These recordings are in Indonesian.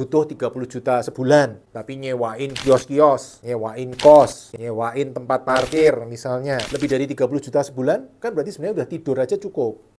butuh 30 juta sebulan tapi nyewain kios-kios, nyewain kos, nyewain tempat parkir misalnya lebih dari 30 juta sebulan kan berarti sebenarnya udah tidur aja cukup.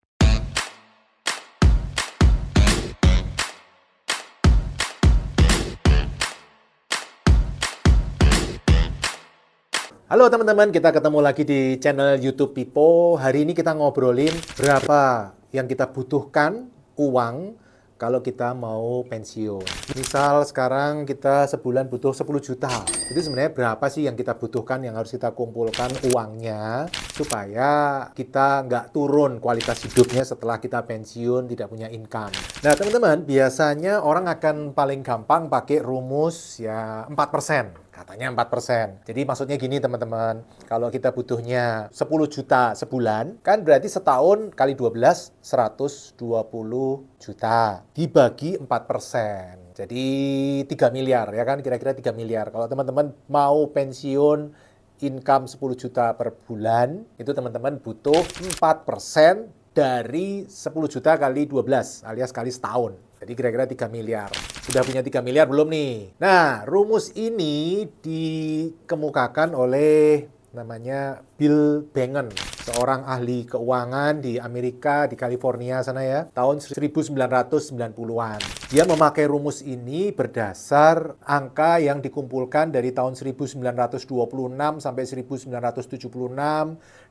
Halo teman-teman, kita ketemu lagi di channel YouTube Pipo. Hari ini kita ngobrolin berapa yang kita butuhkan uang kalau kita mau pensiun. Misal sekarang kita sebulan butuh 10 juta. Itu sebenarnya berapa sih yang kita butuhkan yang harus kita kumpulkan uangnya supaya kita nggak turun kualitas hidupnya setelah kita pensiun tidak punya income. Nah teman-teman biasanya orang akan paling gampang pakai rumus ya 4%. Katanya 4%. Jadi maksudnya gini teman-teman, kalau kita butuhnya 10 juta sebulan, kan berarti setahun kali 12, 120 juta. Dibagi 4%. Jadi 3 miliar ya kan, kira-kira 3 miliar. Kalau teman-teman mau pensiun income 10 juta per bulan, itu teman-teman butuh 4% dari 10 juta kali 12 alias kali setahun. Jadi kira-kira 3 miliar. Sudah punya 3 miliar belum nih? Nah, rumus ini dikemukakan oleh namanya Bill Bengen, seorang ahli keuangan di Amerika, di California sana ya, tahun 1990-an. Dia memakai rumus ini berdasar angka yang dikumpulkan dari tahun 1926 sampai 1976,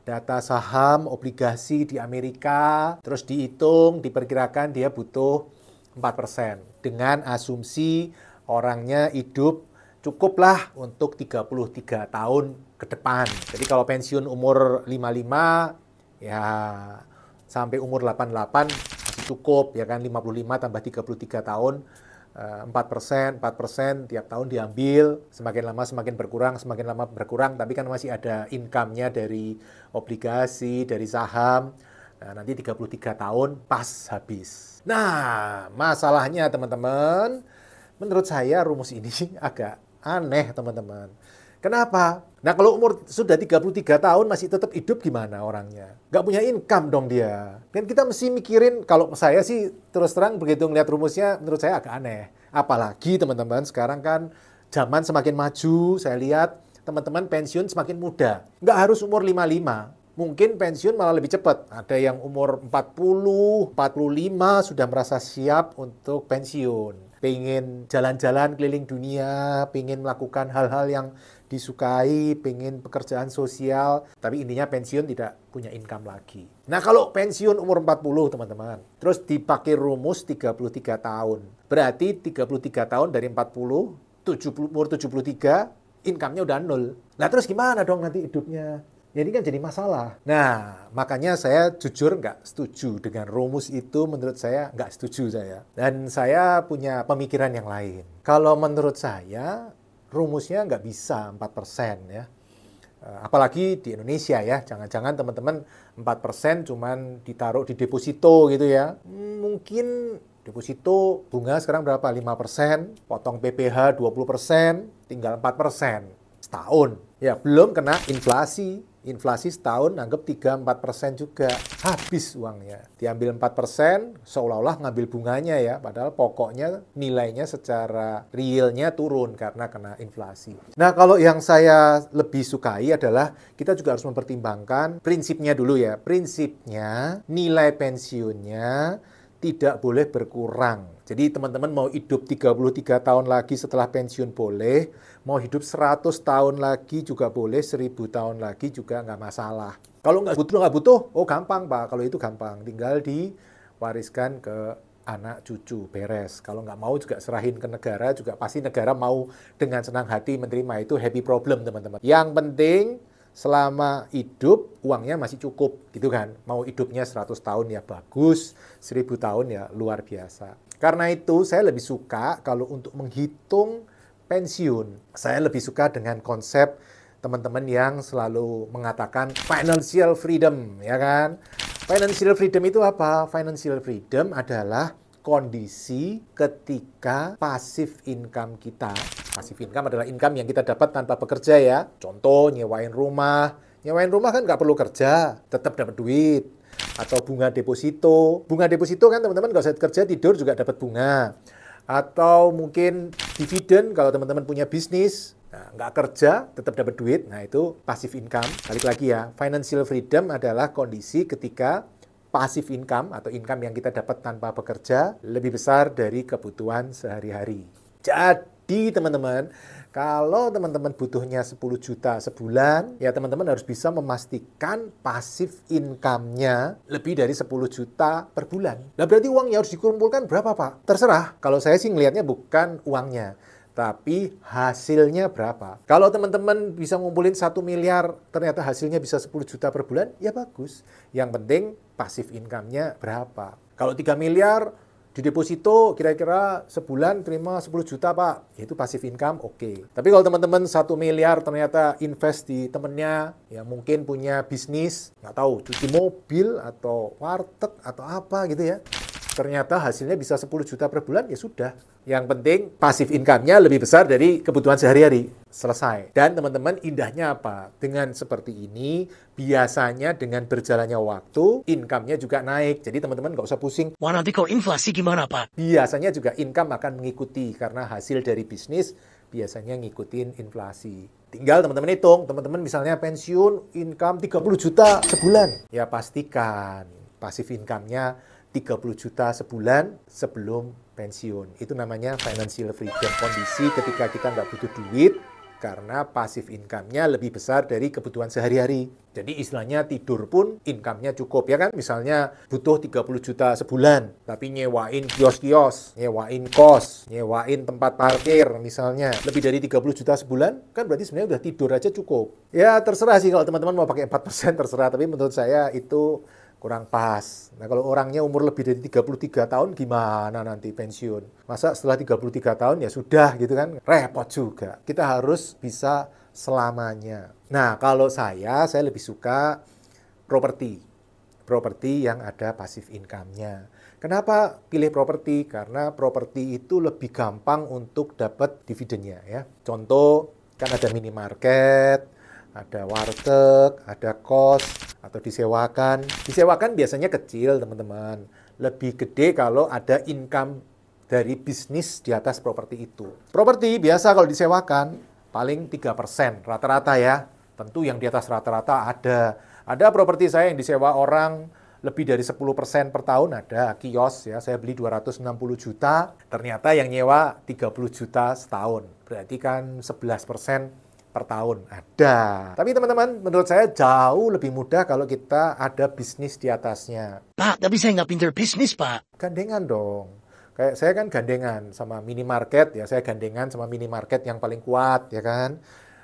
data saham, obligasi di Amerika, terus dihitung, diperkirakan dia butuh 4% dengan asumsi orangnya hidup cukuplah untuk 33 tahun ke depan. Jadi kalau pensiun umur 55 ya sampai umur 88 masih cukup ya kan 55 tambah 33 tahun 4 eh, persen, 4 persen tiap tahun diambil, semakin lama semakin berkurang, semakin lama berkurang, tapi kan masih ada income-nya dari obligasi, dari saham, Nah, nanti 33 tahun pas habis. Nah, masalahnya teman-teman, menurut saya rumus ini agak aneh teman-teman. Kenapa? Nah kalau umur sudah 33 tahun masih tetap hidup gimana orangnya? Gak punya income dong dia. Dan kita mesti mikirin, kalau saya sih terus terang begitu ngeliat rumusnya menurut saya agak aneh. Apalagi teman-teman sekarang kan zaman semakin maju, saya lihat teman-teman pensiun semakin muda. Gak harus umur 55, mungkin pensiun malah lebih cepat. Ada yang umur 40, 45 sudah merasa siap untuk pensiun. Pengen jalan-jalan keliling dunia, pengen melakukan hal-hal yang disukai, pengen pekerjaan sosial, tapi intinya pensiun tidak punya income lagi. Nah kalau pensiun umur 40 teman-teman, terus dipakai rumus 33 tahun. Berarti 33 tahun dari 40, 70, umur 73, income-nya udah nol. Nah terus gimana dong nanti hidupnya? Ya ini kan jadi masalah. Nah, makanya saya jujur nggak setuju dengan rumus itu. Menurut saya nggak setuju saya. Dan saya punya pemikiran yang lain. Kalau menurut saya, rumusnya nggak bisa 4% ya. Eh, apalagi di Indonesia ya. Jangan-jangan teman-teman 4% cuman ditaruh di deposito gitu ya. Mungkin deposito bunga sekarang berapa? 5%, potong PPH 20%, tinggal 4%. Setahun. Ya, belum kena inflasi, inflasi setahun anggap 3-4 persen juga habis uangnya diambil 4 persen seolah-olah ngambil bunganya ya padahal pokoknya nilainya secara realnya turun karena kena inflasi nah kalau yang saya lebih sukai adalah kita juga harus mempertimbangkan prinsipnya dulu ya prinsipnya nilai pensiunnya tidak boleh berkurang. Jadi teman-teman mau hidup 33 tahun lagi setelah pensiun boleh, mau hidup 100 tahun lagi juga boleh, 1000 tahun lagi juga nggak masalah. Kalau nggak butuh, nggak butuh, oh gampang Pak, kalau itu gampang. Tinggal diwariskan ke anak cucu, beres. Kalau nggak mau juga serahin ke negara, juga pasti negara mau dengan senang hati menerima itu happy problem teman-teman. Yang penting selama hidup uangnya masih cukup gitu kan. Mau hidupnya 100 tahun ya bagus, 1000 tahun ya luar biasa. Karena itu saya lebih suka kalau untuk menghitung pensiun, saya lebih suka dengan konsep teman-teman yang selalu mengatakan financial freedom ya kan. Financial freedom itu apa? Financial freedom adalah kondisi ketika pasif income kita, pasif income adalah income yang kita dapat tanpa bekerja ya. Contoh nyewain rumah, nyewain rumah kan nggak perlu kerja, tetap dapat duit. Atau bunga deposito, bunga deposito kan teman-teman nggak usah kerja tidur juga dapat bunga. Atau mungkin dividen kalau teman-teman punya bisnis, Nah, nggak kerja, tetap dapat duit. Nah, itu pasif income. Balik lagi ya, financial freedom adalah kondisi ketika pasif income atau income yang kita dapat tanpa bekerja lebih besar dari kebutuhan sehari-hari. Jadi teman-teman, kalau teman-teman butuhnya 10 juta sebulan, ya teman-teman harus bisa memastikan pasif income-nya lebih dari 10 juta per bulan. Nah berarti uangnya harus dikumpulkan berapa Pak? Terserah, kalau saya sih ngelihatnya bukan uangnya, tapi hasilnya berapa? Kalau teman-teman bisa ngumpulin satu miliar, ternyata hasilnya bisa 10 juta per bulan, ya bagus. Yang penting pasif income-nya berapa. Kalau 3 miliar, di deposito kira-kira sebulan terima 10 juta pak ya itu pasif income oke okay. tapi kalau teman-teman satu miliar ternyata invest di temennya ya mungkin punya bisnis nggak tahu cuci mobil atau warteg atau apa gitu ya ternyata hasilnya bisa 10 juta per bulan, ya sudah. Yang penting pasif income-nya lebih besar dari kebutuhan sehari-hari. Selesai. Dan teman-teman, indahnya apa? Dengan seperti ini, biasanya dengan berjalannya waktu, income-nya juga naik. Jadi teman-teman nggak usah pusing. Wah nanti kalau inflasi gimana Pak? Biasanya juga income akan mengikuti karena hasil dari bisnis biasanya ngikutin inflasi. Tinggal teman-teman hitung, teman-teman misalnya pensiun income 30 juta sebulan. Ya pastikan pasif income-nya 30 juta sebulan sebelum pensiun. Itu namanya financial freedom, kondisi ketika kita nggak butuh duit karena pasif income-nya lebih besar dari kebutuhan sehari-hari. Jadi istilahnya tidur pun income-nya cukup ya kan. Misalnya butuh 30 juta sebulan, tapi nyewain kios-kios, nyewain kos, nyewain tempat parkir misalnya. Lebih dari 30 juta sebulan, kan berarti sebenarnya udah tidur aja cukup. Ya terserah sih kalau teman-teman mau pakai 4% terserah, tapi menurut saya itu kurang pas. Nah kalau orangnya umur lebih dari 33 tahun gimana nanti pensiun? Masa setelah 33 tahun ya sudah gitu kan repot juga. Kita harus bisa selamanya. Nah kalau saya saya lebih suka properti. Properti yang ada pasif income-nya. Kenapa pilih properti? Karena properti itu lebih gampang untuk dapat dividennya ya. Contoh kan ada minimarket, ada warteg, ada kos, atau disewakan. Disewakan biasanya kecil, teman-teman. Lebih gede kalau ada income dari bisnis di atas properti itu. Properti biasa kalau disewakan paling 3% rata-rata ya. Tentu yang di atas rata-rata ada. Ada properti saya yang disewa orang lebih dari 10% per tahun ada kios ya. Saya beli 260 juta, ternyata yang nyewa 30 juta setahun. Berarti kan 11% per tahun ada. Tapi teman-teman, menurut saya jauh lebih mudah kalau kita ada bisnis di atasnya. Pak, tapi saya nggak pinter bisnis, Pak. Gandengan dong. Kayak saya kan gandengan sama minimarket, ya saya gandengan sama minimarket yang paling kuat, ya kan.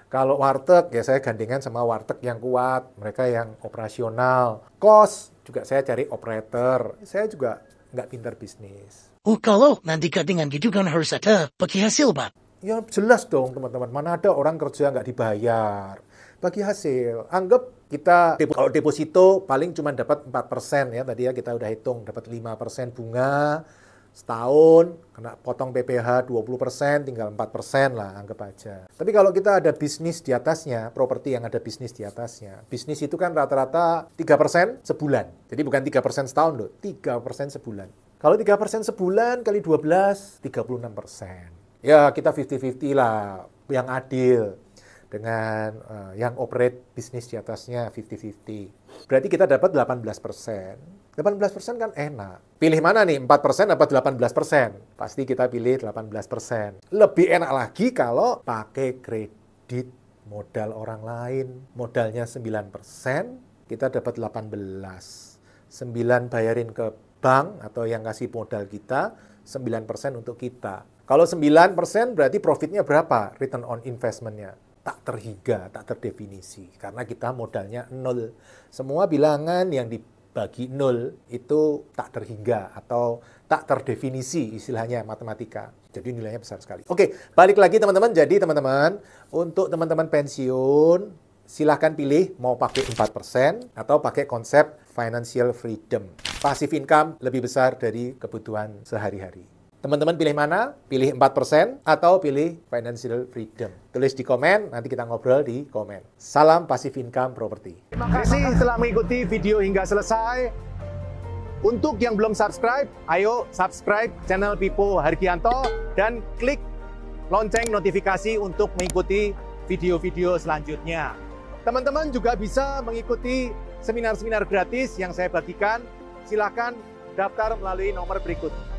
Kalau warteg, ya saya gandengan sama warteg yang kuat, mereka yang operasional. Kos, juga saya cari operator. Saya juga nggak pinter bisnis. Oh, kalau nanti gandengan gitu kan harus ada bagi hasil, Pak. Ya jelas dong teman-teman, mana ada orang kerja nggak dibayar. Bagi hasil, anggap kita kalau deposito paling cuma dapat 4% ya tadi ya kita udah hitung dapat 5% bunga setahun kena potong PPH 20% tinggal 4% lah anggap aja. Tapi kalau kita ada bisnis di atasnya, properti yang ada bisnis di atasnya. Bisnis itu kan rata-rata 3% sebulan. Jadi bukan 3% setahun loh, 3% sebulan. Kalau 3% sebulan kali 12, 36% ya kita 50-50 lah yang adil dengan uh, yang operate bisnis di atasnya 50-50. Berarti kita dapat 18 persen. 18 persen kan enak. Pilih mana nih? 4 persen apa 18 persen? Pasti kita pilih 18 persen. Lebih enak lagi kalau pakai kredit modal orang lain. Modalnya 9 persen, kita dapat 18. 9 bayarin ke bank atau yang kasih modal kita, 9 persen untuk kita kalau 9% berarti profitnya berapa? Return on investmentnya tak terhingga, tak terdefinisi. Karena kita modalnya nol. Semua bilangan yang dibagi nol itu tak terhingga atau tak terdefinisi istilahnya matematika. Jadi nilainya besar sekali. Oke, balik lagi teman-teman. Jadi teman-teman, untuk teman-teman pensiun, silahkan pilih mau pakai 4% atau pakai konsep financial freedom. Passive income lebih besar dari kebutuhan sehari-hari. Teman-teman pilih mana? Pilih 4% atau pilih financial freedom? Tulis di komen, nanti kita ngobrol di komen. Salam Passive Income Property. Terima kasih telah mengikuti video hingga selesai. Untuk yang belum subscribe, ayo subscribe channel Pipo Hargianto dan klik lonceng notifikasi untuk mengikuti video-video selanjutnya. Teman-teman juga bisa mengikuti seminar-seminar gratis yang saya bagikan. silahkan daftar melalui nomor berikut.